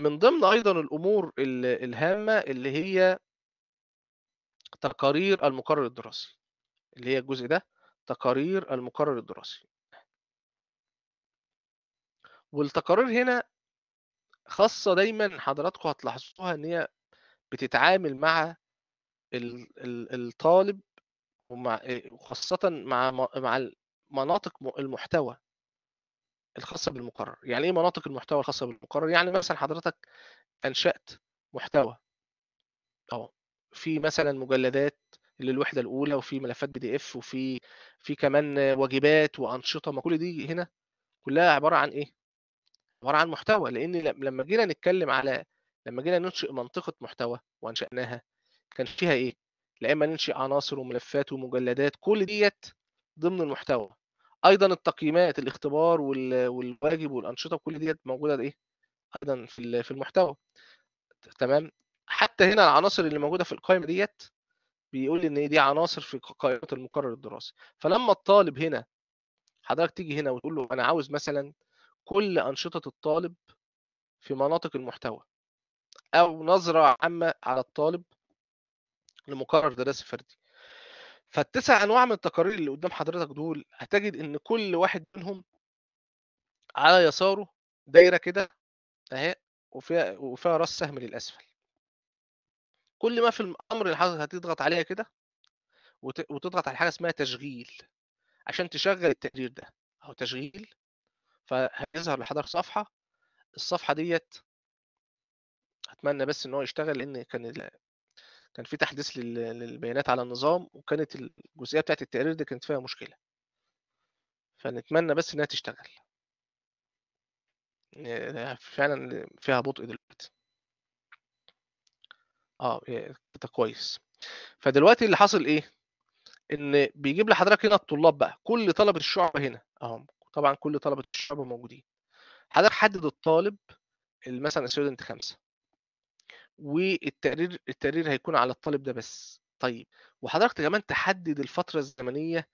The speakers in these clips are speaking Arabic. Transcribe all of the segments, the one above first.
من ضمن ايضا الامور الهامه اللي هي تقارير المقرر الدراسي اللي هي الجزء ده تقارير المقرر الدراسي والتقارير هنا خاصه دايما حضراتكم هتلاحظوها ان هي بتتعامل مع الطالب إيه، وخاصه مع مع مناطق المحتوى الخاصه بالمقرر يعني ايه مناطق المحتوى الخاصه بالمقرر يعني مثلا حضرتك انشات محتوى اه في مثلا مجلدات للوحده الاولى وفي ملفات بي دي اف وفي في كمان واجبات وانشطه ما كل دي هنا كلها عباره عن ايه عباره عن محتوى لان لما جينا نتكلم على لما جينا ننشئ منطقه محتوى وانشاناها كان فيها ايه لا اما ننشئ عناصر وملفات ومجلدات كل ديت ضمن المحتوى ايضا التقييمات الاختبار والواجب والانشطه وكل ديت موجوده ايه ايضا في في المحتوى تمام حتى هنا العناصر اللي موجوده في القائمه ديت بيقول لي ان إيه؟ دي عناصر في قائمه المقرر الدراسي فلما الطالب هنا حضرتك تيجي هنا وتقول له انا عاوز مثلا كل انشطه الطالب في مناطق المحتوى او نظره عامه على الطالب لمقرر دراسي فردي فالتسع انواع من التقارير اللي قدام حضرتك دول هتجد ان كل واحد منهم على يساره دايره كده اهي وفيها وفيها راس سهم للاسفل كل ما في الامر اللي حضرتك هتضغط عليها كده وتضغط على حاجه اسمها تشغيل عشان تشغل التقرير ده اهو تشغيل فهيظهر لحضرتك صفحه الصفحه ديت اتمنى بس ان هو يشتغل لان كان كان في تحديث للبيانات على النظام وكانت الجزئيه بتاعت التقرير دي كانت فيها مشكله فنتمنى بس انها تشتغل يعني فعلا فيها بطء دلوقتي اه ده كويس فدلوقتي اللي حاصل ايه ان بيجيب لحضرتك هنا الطلاب بقى كل طلبه الشعب هنا اهم طبعا كل طلبه الشعب موجودين حضرتك حدد الطالب مثلا ستودنت خمسه والتقرير التقرير هيكون على الطالب ده بس طيب وحضرتك كمان تحدد الفترة الزمنية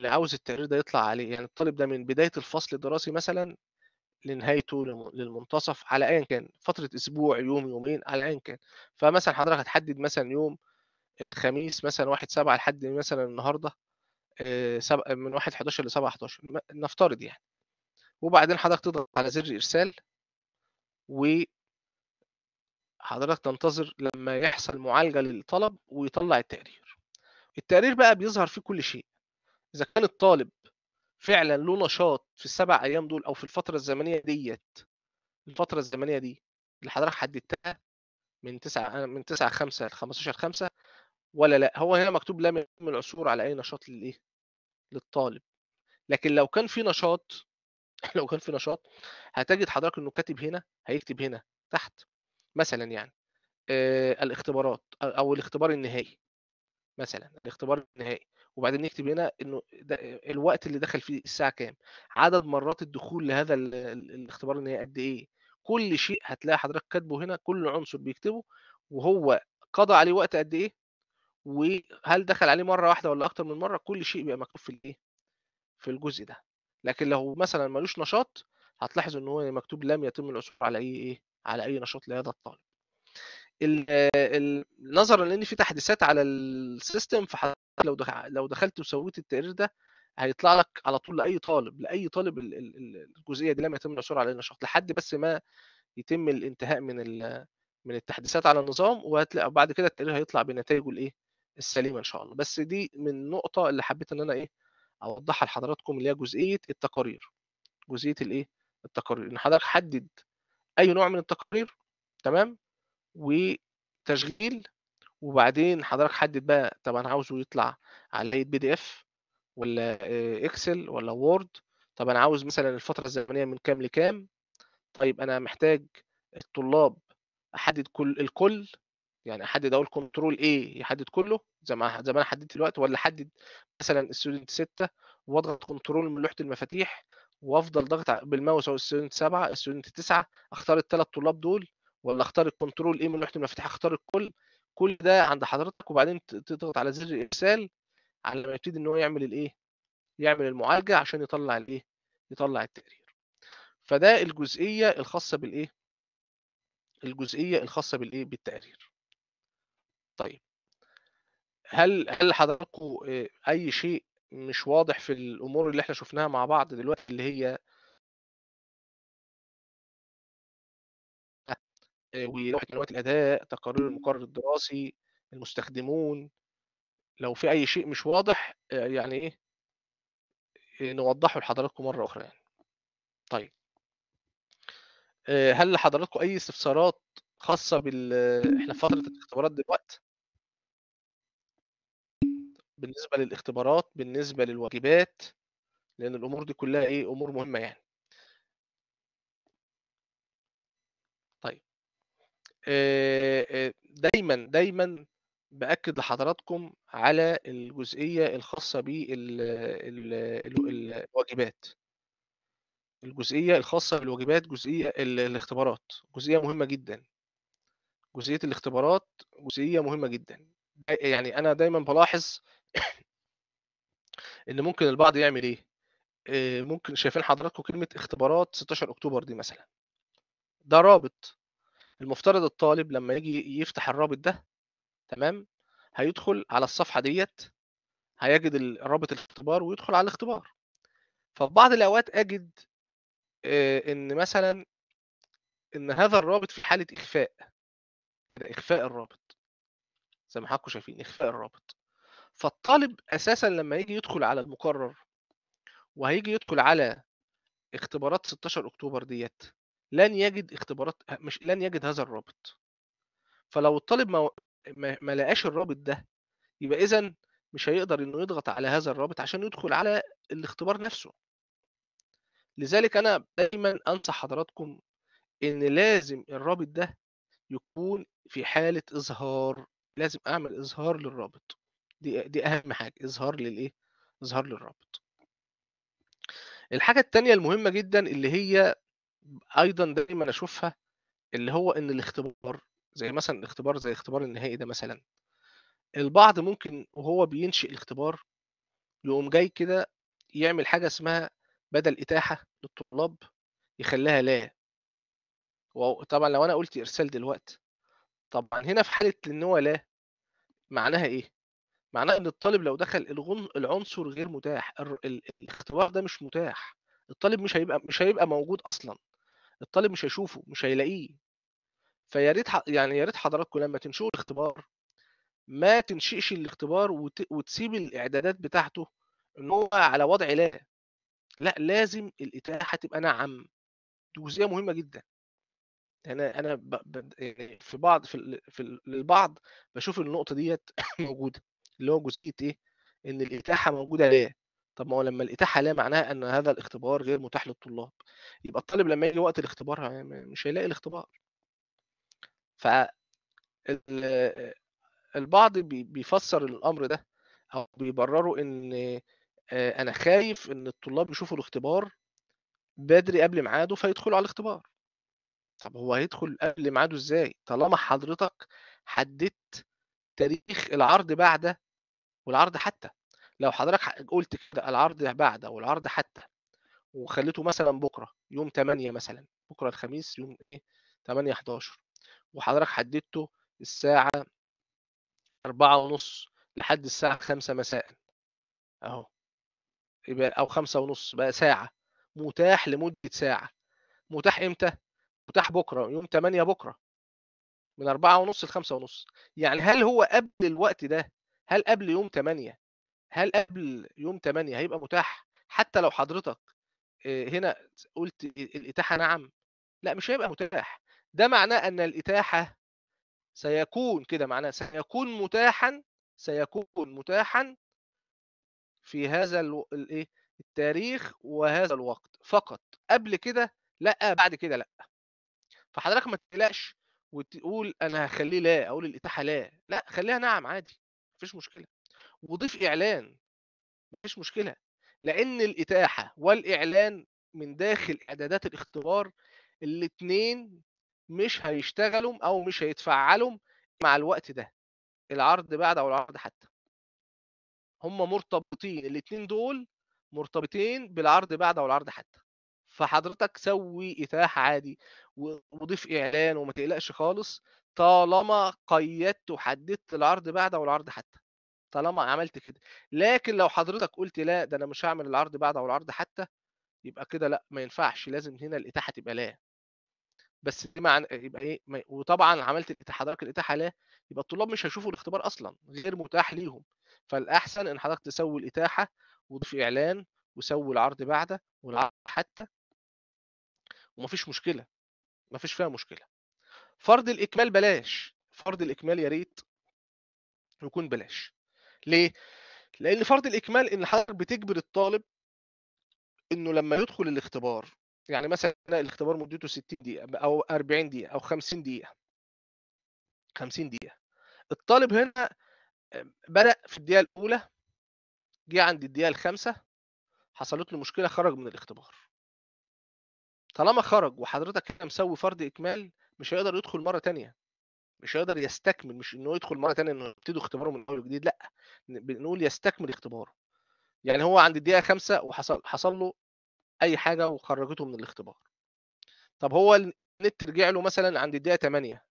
اللي عاوز التقرير ده يطلع عليه يعني الطالب ده من بداية الفصل الدراسي مثلا لنهايته للمنتصف على ايا كان فترة اسبوع يوم يومين على ايا كان فمثلا حضرتك هتحدد مثلا يوم الخميس مثلا 1 7 لحد مثلا النهارده آه، من 1 11 ل 7 11 نفترض يعني وبعدين حضرتك تضغط على زر ارسال و حضرتك تنتظر لما يحصل معالجة للطلب ويطلع التقرير التقرير بقى بيظهر فيه كل شيء إذا كان الطالب فعلا له نشاط في السبع أيام دول أو في الفترة الزمنية ديت الفترة الزمنية دي اللي حضرتك حددتها من 9 من 9 5 ل 15 5 ولا لا هو هنا مكتوب لا من العثور على أي نشاط للإيه للطالب لكن لو كان في نشاط لو كان في نشاط هتجد حضرتك انه كاتب هنا هيكتب هنا تحت مثلا يعني الاختبارات او الاختبار النهائي مثلا الاختبار النهائي وبعدين يكتب هنا انه الوقت اللي دخل فيه الساعه كام عدد مرات الدخول لهذا الاختبار النهائي قد ايه كل شيء هتلاقي حضرتك كاتبه هنا كل عنصر بيكتبه وهو قضى عليه وقت قد ايه وهل دخل عليه مره واحده ولا اكتر من مره كل شيء بيبقى مكتوب في الايه في الجزء ده لكن لو مثلا ملوش نشاط هتلاحظ ان هو مكتوب لم يتم العثور على اي ايه على اي نشاط لهذا الطالب نظرا لان في تحديثات على السيستم فحضرتك لو لو دخلت وسويت التقرير ده هيطلع لك على طول لاي طالب لاي طالب الجزئيه دي لم يتم العثور على النشاط لحد بس ما يتم الانتهاء من من التحديثات على النظام وهتلاقي بعد كده التقرير هيطلع بنتائجه الايه السليمه ان شاء الله بس دي من النقطه اللي حبيت ان انا ايه اوضحها لحضراتكم اللي هي جزئيه التقارير جزئيه الايه التقارير ان حضرتك حدد اي نوع من التقرير تمام وتشغيل وبعدين حضرتك حدد بقى طب انا عاوزه يطلع على هيئه بي دي اف ولا اكسل آه، ولا وورد طب انا عاوز مثلا الفتره الزمنيه من كام لكام طيب انا محتاج الطلاب احدد كل الكل يعني احدد اقول كنترول ايه يحدد كله زي ما زي ما انا حددت الوقت ولا احدد مثلا الستودنت 6 واضغط كنترول من لوحه المفاتيح وافضل ضغط بالماوس او السيونت 7 السيونت 9 اختار الثلاث طلاب دول ولا اختار الكنترول ايه من لوحه المفاتيح اختار الكل كل ده عند حضرتك وبعدين تضغط على زر الارسال على ما يبتدي ان هو يعمل الايه يعمل المعالجه عشان يطلع الايه يطلع التقرير فده الجزئيه الخاصه بالايه الجزئيه الخاصه بالايه بالتقرير طيب هل هل حضراتكم آه، اي شيء مش واضح في الامور اللي احنا شفناها مع بعض دلوقتي اللي هي آه، ولوحه لوحه الاداء تقارير المقرر الدراسي المستخدمون لو في اي شيء مش واضح آه، يعني ايه آه، نوضحه لحضراتكم مره اخرى يعني طيب هل لحضراتكم اي استفسارات خاصه بال احنا في فتره الاختبارات دلوقتي بالنسبه للاختبارات بالنسبه للواجبات لان الامور دي كلها ايه امور مهمه يعني طيب دايما دايما باكد لحضراتكم على الجزئيه الخاصه بالواجبات الجزئيه الخاصه بالواجبات جزئيه الاختبارات جزئيه مهمه جدا جزئيه الاختبارات جزئيه مهمه جدا يعني انا دايما بلاحظ ان ممكن البعض يعمل ايه آه، ممكن شايفين حضراتكم كلمه اختبارات 16 اكتوبر دي مثلا ده رابط المفترض الطالب لما يجي يفتح الرابط ده تمام هيدخل على الصفحه ديت هيجد رابط الاختبار ويدخل على الاختبار ففي بعض الاوقات اجد آه، ان مثلا ان هذا الرابط في حاله اخفاء ده اخفاء الرابط زي ما حضراتكم شايفين اخفاء الرابط فالطالب اساسا لما يجي يدخل على المقرر وهيجي يدخل على اختبارات 16 اكتوبر ديت لن يجد اختبارات مش لن يجد هذا الرابط فلو الطالب ما ما لقاش الرابط ده يبقى اذا مش هيقدر انه يضغط على هذا الرابط عشان يدخل على الاختبار نفسه لذلك انا دايما انصح حضراتكم ان لازم الرابط ده يكون في حالة اظهار لازم اعمل اظهار للرابط دي دي اهم حاجه اظهار للايه اظهار للرابط الحاجه الثانيه المهمه جدا اللي هي ايضا دايما اشوفها اللي هو ان الاختبار زي مثلا الاختبار زي الاختبار النهائي ده مثلا البعض ممكن وهو بينشئ الاختبار يقوم جاي كده يعمل حاجه اسمها بدل اتاحه للطلاب يخليها لا طبعا لو انا قلت ارسال دلوقتي طبعا هنا في حاله ان هو لا معناها ايه معناه ان الطالب لو دخل العنصر غير متاح الاختبار ده مش متاح الطالب مش هيبقى مش هيبقى موجود اصلا الطالب مش هيشوفه مش هيلاقيه فيا ريت يعني يا ريت حضراتكم لما تنشئوا الاختبار ما تنشئش الاختبار وت... وتسيب الاعدادات بتاعته ان هو على وضع لا لا لازم الاتاحه تبقى نعم دي جزئيه مهمه جدا انا انا ب... ب... يعني في بعض في, ال... في ال... للبعض بشوف النقطه ديت موجوده اللي هو جزئيه ايه؟ ان الاتاحه موجوده لا طب ما هو لما الاتاحه لا معناها ان هذا الاختبار غير متاح للطلاب يبقى الطالب لما يجي وقت الاختبار مش هيلاقي الاختبار ف البعض بيفسر الامر ده او بيبرروا ان آه، انا خايف ان الطلاب يشوفوا الاختبار بدري قبل ميعاده فيدخلوا على الاختبار طب هو هيدخل قبل ميعاده ازاي طالما حضرتك حددت تاريخ العرض بعد والعرض حتى لو حضرتك قلت كده العرض بعد او العرض حتى وخليته مثلا بكره يوم 8 مثلا بكره الخميس يوم ايه 8 11 وحضرتك حددته الساعه 4 ونص لحد الساعه 5 مساء اهو يبقى او 5 ونص بقى ساعه متاح لمده ساعه متاح امتى متاح بكره يوم 8 بكره من 4 ونص ل 5 ونص يعني هل هو قبل الوقت ده هل قبل يوم 8 هل قبل يوم 8 هيبقى متاح حتى لو حضرتك هنا قلت الاتاحه نعم لا مش هيبقى متاح ده معناه ان الاتاحه سيكون كده معناه سيكون متاحا سيكون متاحا في هذا الايه التاريخ وهذا الوقت فقط قبل كده لا بعد كده لا فحضرتك ما تقلقش وتقول انا هخليه لا اقول الاتاحه لا لا خليها نعم عادي مفيش مشكله وضيف اعلان مفيش مشكله لان الاتاحه والاعلان من داخل اعدادات الاختبار الاثنين مش هيشتغلوا او مش هيتفعلوا مع الوقت ده العرض بعد او العرض حتى هم مرتبطين الاثنين دول مرتبطين بالعرض بعد او العرض حتى فحضرتك سوي اتاحه عادي وضيف اعلان وما تقلقش خالص طالما قيدت وحددت العرض بعد او العرض حتى طالما عملت كده لكن لو حضرتك قلت لا ده انا مش هعمل العرض بعد او العرض حتى يبقى كده لا ما ينفعش لازم هنا الاتاحه تبقى لا بس دي معنى يبقى ايه وطبعا عملت الاتاحه حضرتك الاتاحه لا يبقى الطلاب مش هيشوفوا الاختبار اصلا غير متاح ليهم فالاحسن ان حضرتك تسوي الاتاحه وتضيف اعلان وسوي العرض بعده والعرض حتى ومفيش مشكله مفيش فيها مشكله فرض الاكمال بلاش فرض الاكمال يا ريت يكون بلاش ليه لان فرض الاكمال ان حضرتك بتجبر الطالب انه لما يدخل الاختبار يعني مثلا الاختبار مدته 60 دقيقه او 40 دقيقه او 50 دقيقه 50 دقيقه الطالب هنا بدا في الدقيقه الاولى جه عند الدقيقه الخامسه حصلت له مشكله خرج من الاختبار طالما خرج وحضرتك مسوي فرض اكمال مش هيقدر يدخل مره تانية مش هيقدر يستكمل مش انه يدخل مره تانية انه يبتدوا اختباره من اول وجديد لا بنقول يستكمل اختباره يعني هو عند الدقيقه خمسة وحصل حصل له اي حاجه وخرجته من الاختبار طب هو النت رجع له مثلا عند الدقيقه 8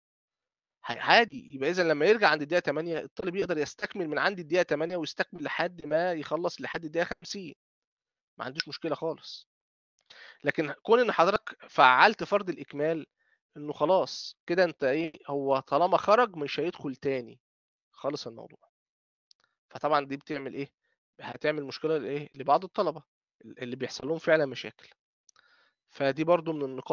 عادي يبقى اذا لما يرجع عند الدقيقه 8 الطالب يقدر يستكمل من عند الدقيقه 8 ويستكمل لحد ما يخلص لحد الدقيقه 50 ما عندوش مشكله خالص لكن كون ان حضرتك فعلت فرض الاكمال انه خلاص كده انت ايه هو طالما خرج مش هيدخل تاني خالص الموضوع فطبعا دي بتعمل ايه هتعمل مشكله لايه لبعض الطلبه اللي بيحصل لهم فعلا مشاكل فدي برضو من النقاط